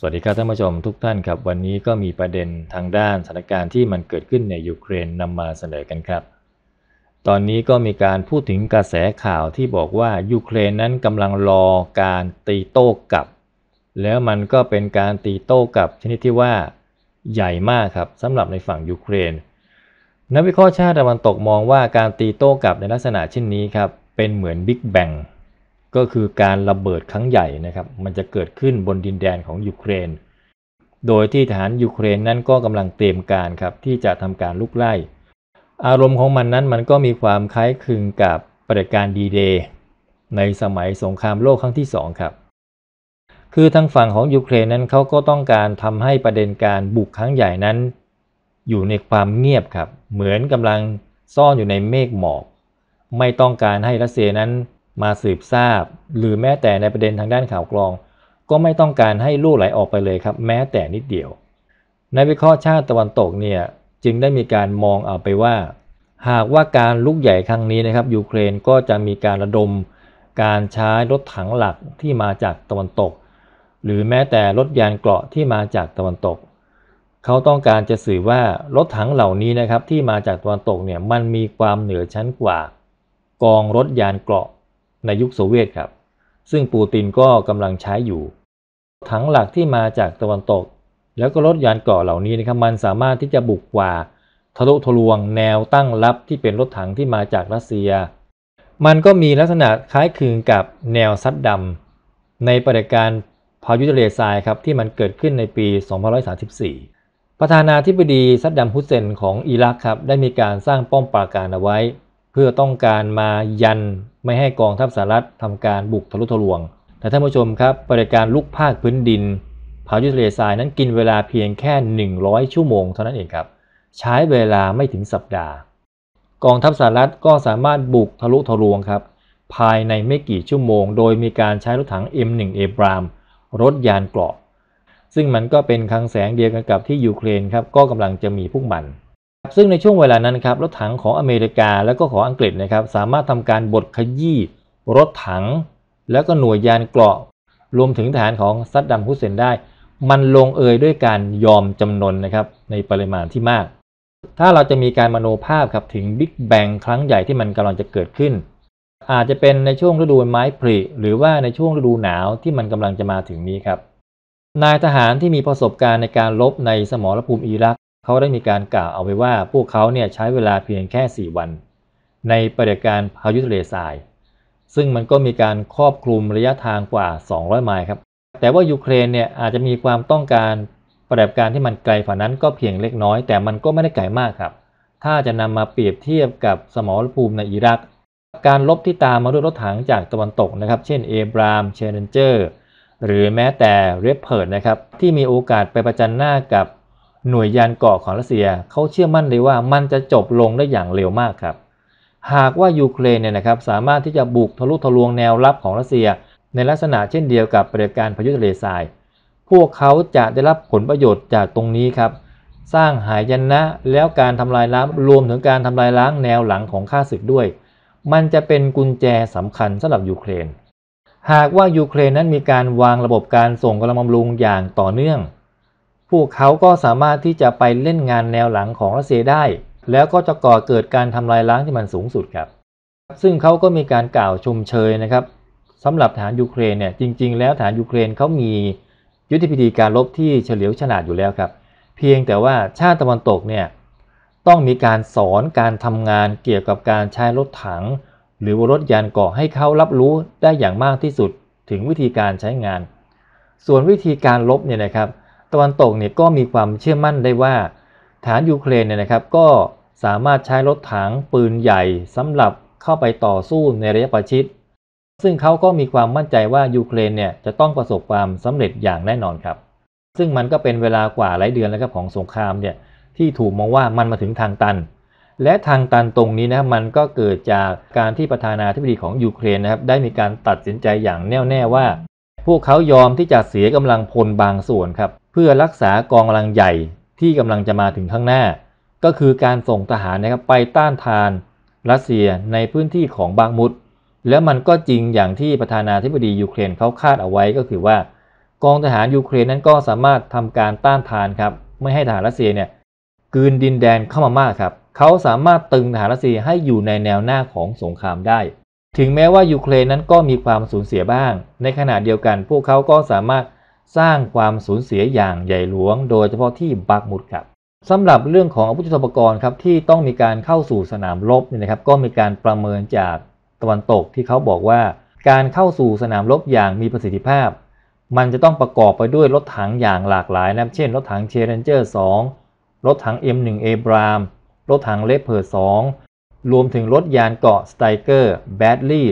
สวัสดีครับท่านผู้ชมทุกท่านครับวันนี้ก็มีประเด็นทางด้านสถานการณ์ที่มันเกิดขึ้นในยูเครนนำมาเสนอกันครับ ตอนนี้ก็มีการพูดถึงกระแสข่าวที่บอกว่ายูเครนนั้นกำลังรอการตีโต้กลับ แล้วมันก็เป็นการตีโต้กลับชนิดที่ว่าใหญ่มากครับสำหรับในฝั่งยูเครน นักวิเคราะห์ชาติตะวันตกมองว่าการตีโต้กลับในลักษณะเช่นนี้ครับเป็นเหมือนบิ๊กแบงก็คือการระเบิดครั้งใหญ่นะครับมันจะเกิดขึ้นบนดินแดนของยูเครน โดยที่ทหารยูเครนนั้นก็กำลังเตรียมการครับที่จะทำการลุกไล่อารมณ์ของมันนั้นมันก็มีความคล้ายคลึงกับปฏิการดีเดย์ในสมัยสงครามโลกครั้งที่2ครับคือทางฝั่งของยูเครนนั้นเขาก็ต้องการทำให้ประเด็นการบุกครั้งใหญ่นั้น อยู่ในความเงียบครับเหมือนกำลังซ่อนอยู่ในเมฆหมอกไม่ต้องการให้รัสเซียนั้นมาสืบทราบหรือแม้แต่ในประเด็นทางด้านข่าวกรอง ก็ไม่ต้องการให้ลูกไหลออกไปเลยครับแม้แต่นิดเดียว ในวิเคราะห์ชาติตะวันตกเนี่ยจึงได้มีการมองเอาไปว่า หากว่าการลุกใหญ่ครั้งนี้นะครับยูเครนก็จะมีการระดมการใช้รถถังหลักที่มาจากตะวันตก หรือแม้แต่รถยานเกราะที่มาจากตะวันตก เขาต้องการจะสื่อว่ารถถังเหล่านี้นะครับที่มาจากตะวันตกเนี่ยมันมีความเหนือชั้นกว่า กองรถยานเกราะในยุคโซเวียตครับ ซึ่งปูตินก็กำลังใช้อยู่ถังหลักที่มาจากตะวันตก แล้วก็รถยานเกาะเหล่านี้นะครับมันสามารถที่จะบุกกว่าทะลุทะลวงแนวตั้งรับที่เป็นรถถังที่มาจากรัสเซีย มันก็มีลักษณะคล้ายคลึงกับแนวซัดดำในปฏิการพายุทะเลทรายครับ ที่มันเกิดขึ้นในปี2534 ประธานาธิบดีซัดดัมฮุสเซนของอิรักครับได้มีการสร้างป้อมปราการเอาไว้พื่อต้องการมายันไม่ให้กองทัพสหรัฐทำการบุกทะลุทะลวง แต่ท่านผู้ชมครับปฏิการลุกภาคพื้นดินพายุทะเลทรายนั้นกินเวลาเพียงแค่ 100 ชั่วโมงเท่านั้นเองครับ ใช้เวลาไม่ถึงสัปดาห์ กองทัพสหรัฐก็สามารถบุกทะลุทะลวงครับ ภายในไม่กี่ชั่วโมง โดยมีการใช้รถถัง M1 เอบรามรถยานเกราะ ซึ่งมันก็เป็นคลังแสงเดียวกันกับที่ยูเครนครับ ก็กำลังจะมีพวกมันซึ่งในช่วงเวลานั้นครับรถถังของอเมริกาและก็ของอังกฤษนะครับสามารถทำการบดขยี้รถถัง และก็หน่วยยานเกราะ รวมถึงฐานของซัดดัมฮุสเซนได้ มันลงเอยด้วยการยอมจำนนนะครับในปริมาณที่มาก ถ้าเราจะมีการมโนภาพครับถึงบิ๊กแบงครั้งใหญ่ที่มันกำลังจะเกิดขึ้น อาจจะเป็นในช่วงฤดูไม้ผลิหรือว่าในช่วงฤดูหนาวที่มันกำลังจะมาถึงนี้ครับนายทหารที่มีประสบการณ์ในการลบในสมรภูมิอิรักเขาได้มีการกล่าวเอาไว้ว่า พวกเขาเนี่ยใช้เวลาเพียงแค่ 4 วัน ในปฏิการพายุทะเลทราย ซึ่งมันก็มีการครอบคลุมระยะทางกว่า 200 ไมล์ครับแต่ว่ายูเครนเนี่ยอาจจะมีความต้องการปฏิบัติการที่มันไกลฝ่านั้นก็เพียงเล็กน้อย แต่มันก็ไม่ได้ไกลมากครับถ้าจะนำมาเปรียบเทียบกับสมรภูมิในอิรัก การลบที่ตามมาด้วยรถถังจากตะวันตกนะครับเช่นเอบรามเชนเจอร์หรือแม้แต่เรปเพิร์ดนะครับที่มีโอกาสไปประจันหน้ากับหน่วยยานเกาะของรัสเซีย เขาเชื่อมั่นเลยว่ามันจะจบลงได้อย่างเร็วมากครับ หากว่ายูเครนเนี่ยนะครับ สามารถที่จะบุกทะลุทะลวงแนวรับของรัสเซียในลักษณะเช่นเดียวกับปฏิบัติการพายุทะเลทรายพวกเขาจะได้รับผลประโยชน์จากตรงนี้ครับ สร้างหายนะแล้วการทำลายล้างรวมถึงการทำลายล้างแนวหลังของข้าศึกด้วย มันจะเป็นกุญแจสำคัญสำหรับยูเครนหากว่ายูเครนนั้นมีการวางระบบการส่งกำลังบำรุงอย่างต่อเนื่องพวกเขาก็สามารถที่จะไปเล่นงานแนวหลังของรัสเซียได้ แล้วก็จะก่อเกิดการทำลายล้างที่มันสูงสุดครับ ซึ่งเขาก็มีการกล่าวชมเชยนะครับสำหรับฐานยูเครนเนี่ยจริง ๆแล้วฐานยูเครนเขามียุทธวิธีการรบที่เฉลียวฉลาดอยู่แล้วครับ เพียงแต่ว่าชาติตะวันตกเนี่ยต้องมีการสอนการทำงานเกี่ยวกับการใช้รถถัง หรือวรถยานเกาะให้เขารับรู้ได้อย่างมากที่สุดถึงวิธีการใช้งาน ส่วนวิธีการลบเนี่ยนะครับตะวันตกเนี่ยก็มีความเชื่อมั่นได้ว่า ฐานยูเครนเนี่ยนะครับก็สามารถใช้รถถังปืนใหญ่สำหรับเข้าไปต่อสู้ในระยะประชิดซึ่งเขาก็มีความมั่นใจว่ายูเครนเนี่ยจะต้องประสบความสำเร็จอย่างแน่นอนครับ ซึ่งมันก็เป็นเวลากว่าหลายเดือนแล้วครับของสงครามเนี่ยที่ถูกมองว่ามันมาถึงทางตัน และทางตันตรงนี้นะมันก็เกิดจากการที่ประธานาธิบดีของยูเครนนะครับได้มีการตัดสินใจอย่างแน่วแน่ว่า พวกเขายอมที่จะเสียกำลังพลบางส่วนครับเพื่อรักษากองกำลังใหญ่ที่กำลังจะมาถึงข้างหน้า ก็คือการส่งทหารนะครับไปต้านทานรัสเซียในพื้นที่ของบางมุดแล้วมันก็จริงอย่างที่ประธานาธิบดียูเครนเขาคาดเอาไว้ก็คือว่า กองทหารยูเครนนั้นก็สามารถทำการต้านทานครับ ไม่ให้ทหารรัสเซียเนี่ยกืนดินแดนเข้ามามากครับเขาสามารถตึงทหารรัสเซียให้อยู่ในแนวหน้าของสงครามได้ ถึงแม้ว่ายูเครนนั้นก็มีความสูญเสียบ้าง ในขณะเดียวกัน พวกเขาก็สามารถสร้างความสูญเสียอย่างใหญ่หลวง โดยเฉพาะที่บักมุดครับสำหรับเรื่องของอาวุธยุทโธปกรณ์ครับที่ต้องมีการเข้าสู่สนามรบเนี่ยนะครับ ก็มีการประเมินจากตะวันตกที่เขาบอกว่า การเข้าสู่สนามรบอย่างมีประสิทธิภาพ มันจะต้องประกอบไปด้วยรถถังอย่างหลากหลายนะเช่นรถถังเชเรนเจอร์2รถถัง M1 เอบรามรถถังเลเพอร์ด2รวมถึงรถยานเกาะสไตเกอร์แบดลี่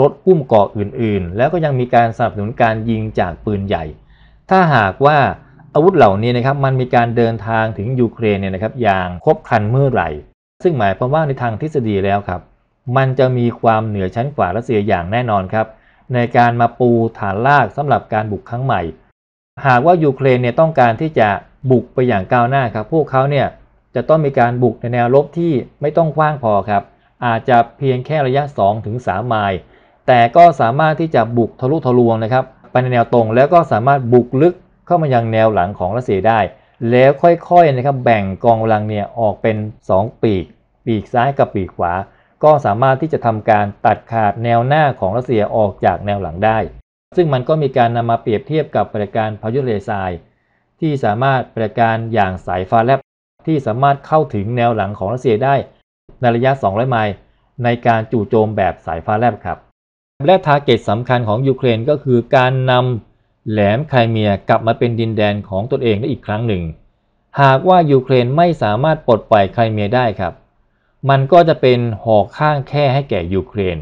รถกุ้มเกาะอื่นๆ แล้วก็ยังมีการสนับสนุนการยิงจากปืนใหญ่ถ้าหากว่าอาวุธเหล่านี้นะครับ มันมีการเดินทางถึงยูเครนเนี่ยนะครับ อย่างครบครันเมื่อไหร่ ซึ่งหมายความว่าในทางทฤษฎีแล้วครับ มันจะมีความเหนือชั้นกว่ารัสเซียอย่างแน่นอนครับ ในการมาปูฐานรากสำหรับการบุกครั้งใหม่ หากว่ายูเครนเนี่ยต้องการที่จะบุกไปอย่างก้าวหน้าครับพวกเขาเนี่ยจะต้องมีการบุกในแนวรบที่ไม่ต้องกว้างพอครับ อาจจะเพียงแค่ระยะ2-3ไมล์แต่ก็สามารถที่จะบุกทะลุทะลวงนะครับไปในแนวตรงแล้วก็สามารถบุกลึกเข้ามายังแนวหลังของรัสเซียได้ แล้วค่อยๆนะครับแบ่งกองกำลังเนี่ยออกเป็น 2 ปีกปีกซ้ายกับปีกขวา ก็สามารถที่จะทำการตัดขาดแนวหน้าของรัสเซียออกจากแนวหลังได้ ซึ่งมันก็มีการนำมาเปรียบเทียบกับปฏิการพายุเลทรายที่สามารถปฏิการอย่างสายฟ้าแลบที่สามารถเข้าถึงแนวหลังของรัสเซียได้ ในระยะ 200 ไมล์ในการจู่โจมแบบสายฟ้าแลบครับและทาร์เก็ตสำคัญของยูเครนก็คือการนำแหลมไครเมียกลับมาเป็นดินแดนของตนเองได้อีกครั้งหนึ่ง หากว่ายูเครนไม่สามารถปลดปล่อยไครเมียได้ครับ มันก็จะเป็นหอกข้างแค่ให้แก่ยูเครน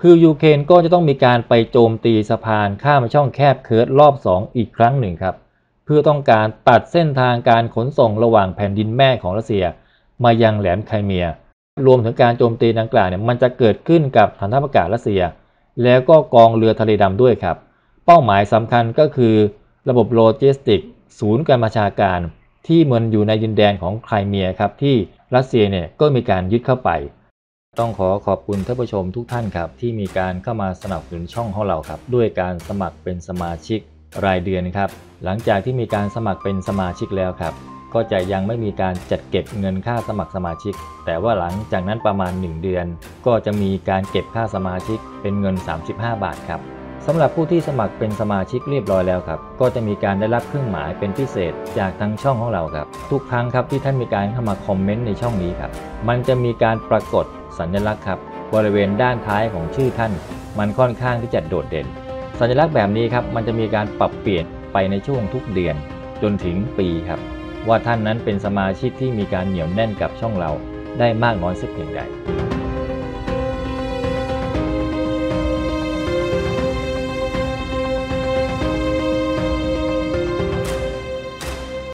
คือยูเครนก็จะต้องมีการไปโจมตีสะพานข้ามช่องแคบเคิร์ดรอบ 2 อีกครั้งหนึ่งครับ เพื่อต้องการตัดเส้นทางการขนส่งระหว่างแผ่นดินแม่ของรัสเซีย มายังแหลมไครเมีย รวมถึงการโจมตีดังกล่าวเนี่ยมันจะเกิดขึ้นกับฐานทัพอากาศรัสเซียแล้วก็กองเรือทะเลดำด้วยครับ เป้าหมายสำคัญก็คือ ระบบโลจิสติกศูนย์การบัญชาการที่มันอยู่ในยินแดนของไครเมียครับ ที่รัสเซียเนี่ย ก็มีการยึดเข้าไป ต้องขอขอบคุณท่านผู้ชมทุกท่านครับ ที่มีการเข้ามาสนับสนุนช่องของเราครับ ด้วยการสมัครเป็นสมาชิกรายเดือนครับ หลังจากที่มีการสมัครเป็นสมาชิกแล้วครับก็จะยังไม่มีการจัดเก็บเงินค่าสมัครสมาชิก แต่ว่าหลังจากนั้นประมาณ 1 เดือน ก็จะมีการเก็บค่าสมาชิกเป็นเงิน 35 บาทครับ สำหรับผู้ที่สมัครเป็นสมาชิกเรียบร้อยแล้วครับ ก็จะมีการได้รับเครื่องหมายเป็นพิเศษจากทางช่องของเราครับ ทุกครั้งครับที่ท่านมีการเข้ามาคอมเมนต์ในช่องนี้ครับ มันจะมีการปรากฏสัญลักษณ์ครับ บริเวณด้านท้ายของชื่อท่าน มันค่อนข้างที่จะโดดเด่น สัญลักษณ์แบบนี้ครับ มันจะมีการปรับเปลี่ยนไปในช่วงทุกเดือนจนถึงปีครับว่าท่านนั้นเป็นสมาชิกที่มีการเหนียวแน่นกับช่องเราได้มากน้อยสักเพียงใด